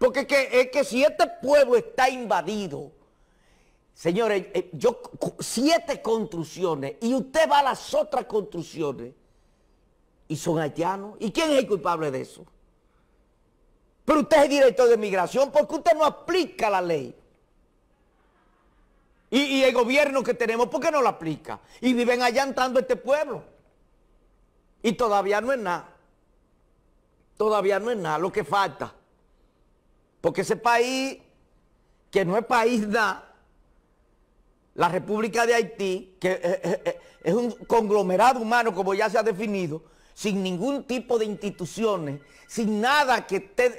Porque es que, si este pueblo está invadido, señores, eh, yo siete construcciones y usted va a las otras construcciones y son haitianos. ¿Y quién es el culpable de eso? Pero usted es el director de migración porque usted no aplica la ley. Y, el gobierno que tenemos, ¿por qué no lo aplica? Y viven allantando este pueblo. Y todavía no es nada. Todavía no es nada lo que falta. Porque ese país, que no es país nada, la República de Haití, que es un conglomerado humano, como ya se ha definido, sin ningún tipo de instituciones, sin nada que esté...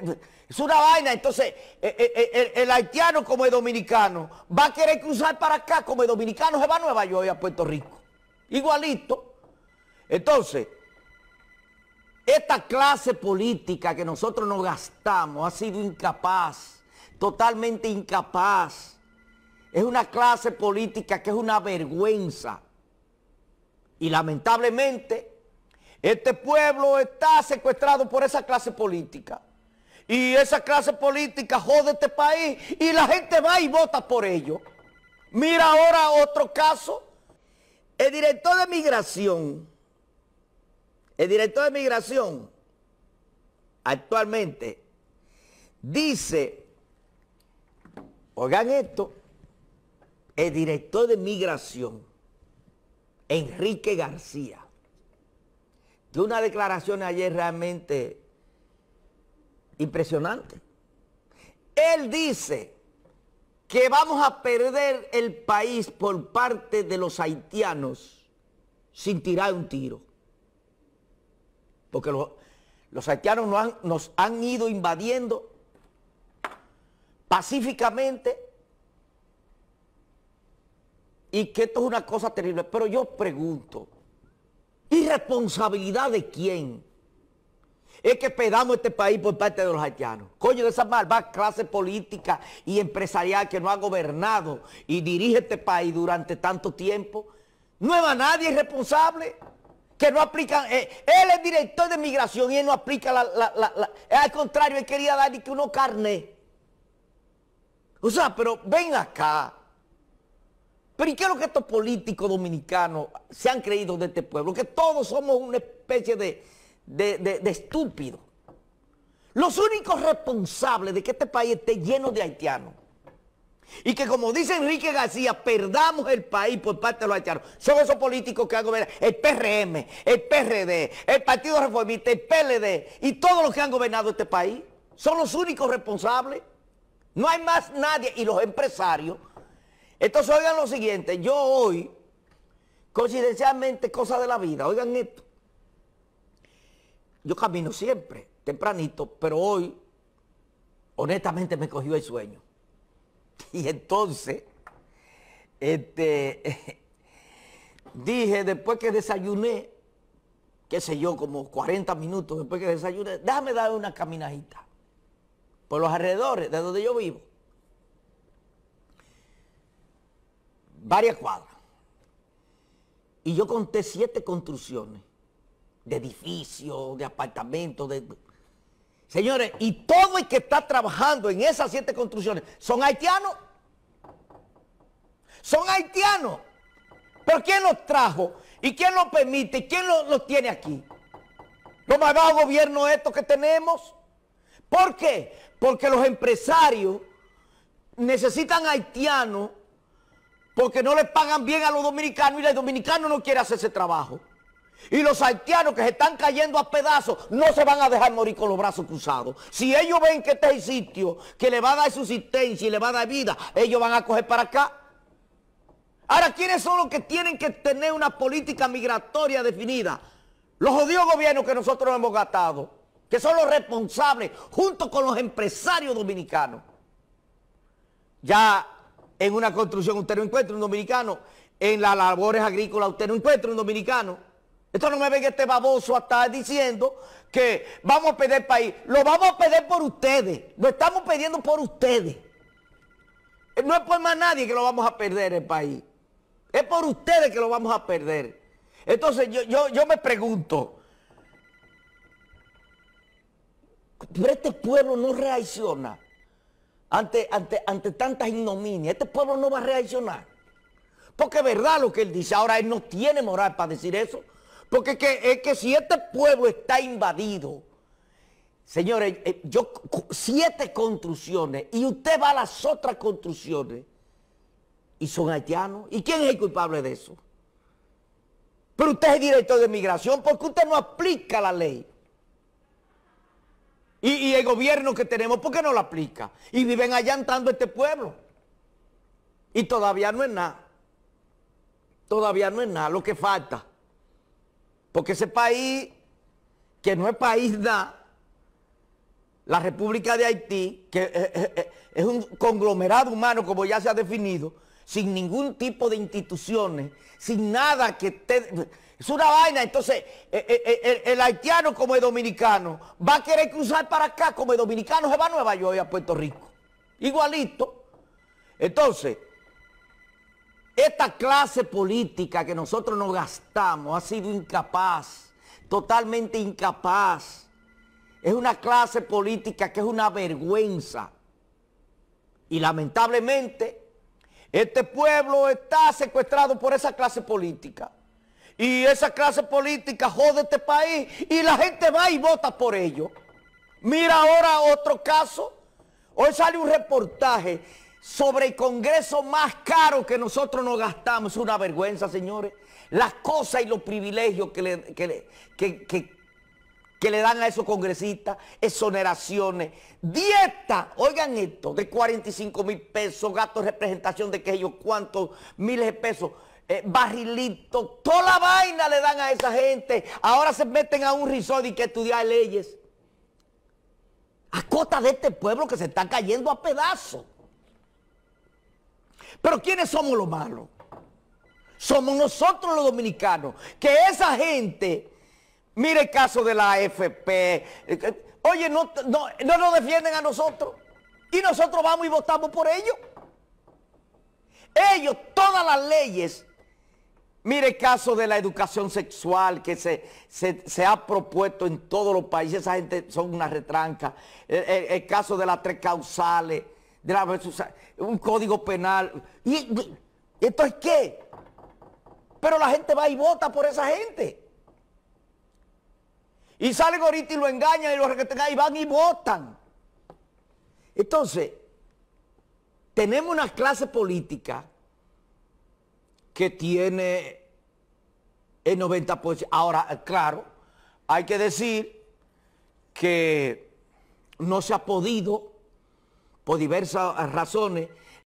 Es una vaina, entonces eh, eh, eh, el, haitiano como el dominicano va a querer cruzar para acá como el dominicano se va a Nueva York y a Puerto Rico. Igualito. Entonces, esta clase política que nosotros nos gastamos ha sido incapaz, totalmente incapaz. Es una clase política que es una vergüenza. Y lamentablemente, este pueblo está secuestrado por esa clase política. Y esa clase política jode este país y la gente va y vota por ello. Mira ahora otro caso. El director de migración el director de migración actualmente dice, oigan esto, el director de migración, Enrique García, de una declaración ayer realmente impresionante. Él dice que vamos a perder el país por parte de los haitianos sin tirar un tiro. Porque los haitianos nos han, ido invadiendo pacíficamente y que esto es una cosa terrible. Pero yo pregunto, ¿y responsabilidad de quién? Es que pedamos este país por parte de los haitianos. Coño, de esa malvada clase política y empresarial que no ha gobernado y dirige este país durante tanto tiempo, no es a nadie responsable que no aplican, eh, él es director de migración y él no aplica la, al contrario, él quería dar que uno carne. O sea, pero ven acá. Pero ¿y qué es que estos políticos dominicanos se han creído de este pueblo? Que todos somos una especie de, de, de estúpidos. Los únicos responsables de que este país esté lleno de haitianos y que como dice Enrique García, perdamos el país por parte de los haitianos. Son esos políticos que han gobernado, el PRM, el PRD, el Partido Reformista, el PLD y todos los que han gobernado este país. Son los únicos responsables. No hay más nadie y los empresarios. Entonces oigan lo siguiente, yo hoy, coincidencialmente, cosa de la vida, oigan esto. Yo camino siempre, tempranito, pero hoy, honestamente, me cogió el sueño. Y entonces, este, dije después que desayuné, qué sé yo, como 40 minutos después que desayuné, déjame dar una caminajita por los alrededores de donde yo vivo. Varias cuadras. Y yo conté siete construcciones de edificios, de apartamentos, de Señores, y todo el que está trabajando en esas siete construcciones son haitianos. Son haitianos. ¿Por quién los trajo? ¿Y quién los permite? ¿Quién los, tiene aquí? Los más bajos gobiernos estos que tenemos. ¿Por qué? Porque los empresarios necesitan haitianos porque no les pagan bien a los dominicanos y los dominicanos no quieren hacer ese trabajo. Y los haitianos que se están cayendo a pedazos no se van a dejar morir con los brazos cruzados. Si ellos ven que este es el sitio que le va a dar subsistencia y le va a dar vida, ellos van a coger para acá. Ahora, ¿quiénes son los que tienen que tener una política migratoria definida? Los odios gobiernos que nosotros hemos gastado, que son los responsables, junto con los empresarios dominicanos. Ya en una construcción usted no encuentra un dominicano, en las labores agrícolas usted no encuentra un dominicano. Esto no me venga este baboso está diciendo que vamos a el país. Lo vamos a perder por ustedes. Lo estamos pidiendo por ustedes. Eh, no es por más nadie que lo vamos a perder el país. Es por ustedes que lo vamos a perder. Entonces yo, me pregunto, pero este pueblo no reacciona ante, ante, ante tantas ignominias. Este pueblo no va a reaccionar. Porque es verdad lo que él dice. Ahora él no tiene moral para decir eso. Porque es que, si este pueblo está invadido, señores, eh, yo siete construcciones y usted va a las otras construcciones y son haitianos. ¿Y quién es el culpable de eso? Pero usted es el director de migración porque usted no aplica la ley. Y, el gobierno que tenemos, ¿por qué no lo aplica? Y viven allantando este pueblo. Y todavía no es nada. Todavía no es nada lo que falta. Porque ese país, que no es país nada, la República de Haití, que es un conglomerado humano, como ya se ha definido, sin ningún tipo de instituciones, sin nada que esté... Es una vaina, entonces eh, eh, eh, el, haitiano como el dominicano va a querer cruzar para acá como el dominicano se va a Nueva York y a Puerto Rico. Igualito. Entonces, esta clase política que nosotros nos gastamos ha sido incapaz, totalmente incapaz. Es una clase política que es una vergüenza. Y lamentablemente, este pueblo está secuestrado por esa clase política. Y esa clase política jode este país y la gente va y vota por ello. Mira ahora otro caso. Hoy sale un reportaje sobre el Congreso más caro que nosotros nos gastamos. Es una vergüenza, señores. Las cosas y los privilegios que le, que dan a esos congresistas, exoneraciones, dieta, oigan esto, de 45 mil pesos, gastos de representación de que ellos cuántos miles de pesos, barrilito, eh, barrilitos, toda la vaina le dan a esa gente. Ahora se meten a un riso y que estudiar leyes. A costa de este pueblo que se está cayendo a pedazos. Pero ¿quiénes somos los malos? Somos nosotros los dominicanos. Que esa gente, mire el caso de la AFP, eh, eh, oye, no, no, nos defienden a nosotros. Y nosotros vamos y votamos por ellos. Ellos, todas las leyes Mire el caso de la educación sexual que se, se, ha propuesto en todos los países. Esa gente son una retranca. el caso de las tres causales un código penal. ¿Y, esto es qué? Pero la gente va y vota por esa gente. Y salen ahorita y lo engañan y lo tenga y van y votan. Entonces, tenemos una clase política que tiene el 90%. Ahora, claro, hay que decir que no se ha podido por diversas razones